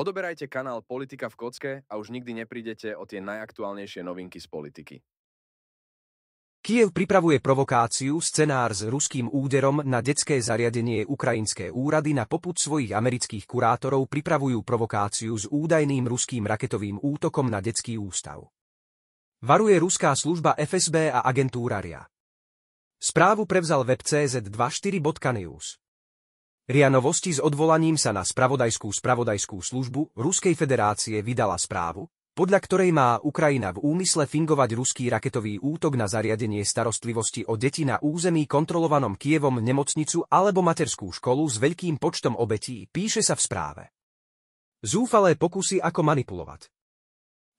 Odoberajte kanál Politika v kocke a už nikdy neprídete o tie najaktuálnejšie novinky z politiky. Kiev pripravuje provokáciu, scenár s ruským úderom na detské zariadenie ukrajinské úrady na poput svojich amerických kurátorov pripravujú provokáciu s údajným ruským raketovým útokom na detský ústav. Varuje ruská služba FSB a agentúra RIA. Správu prevzal web CZ24.news novosti s odvolaním sa na spravodajskú spravodajskú službu Ruskej federácie vydala správu, podľa ktorej má Ukrajina v úmysle fingovať ruský raketový útok na zariadenie starostlivosti o deti na území kontrolovanom Kievom nemocnicu alebo materskú školu s veľkým počtom obetí, píše sa v správe. Zúfalé pokusy ako manipulovať.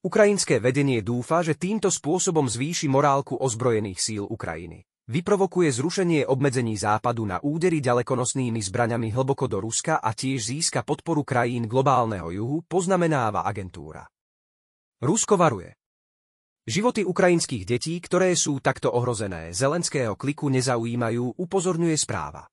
Ukrajinské vedenie dúfa, že týmto spôsobom zvýši morálku ozbrojených síl Ukrajiny. Vyprovokuje zrušenie obmedzení Západu na údery ďalekonosnými zbraňami hlboko do Ruska a tiež získa podporu krajín globálneho juhu, poznamenáva agentúra. Rusko varuje. Životy ukrajinských detí, ktoré sú takto ohrozené, zelenského kliku nezaujímajú, upozorňuje správa.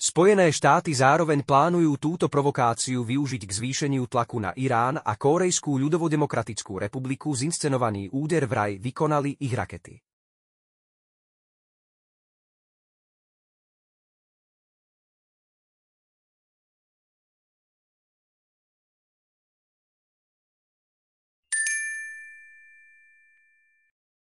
Spojené štáty zároveň plánujú túto provokáciu využiť k zvýšeniu tlaku na Irán a Kórejskú ľudovodemokratickú republiku zinscenovaný úder vraj vykonali ich rakety.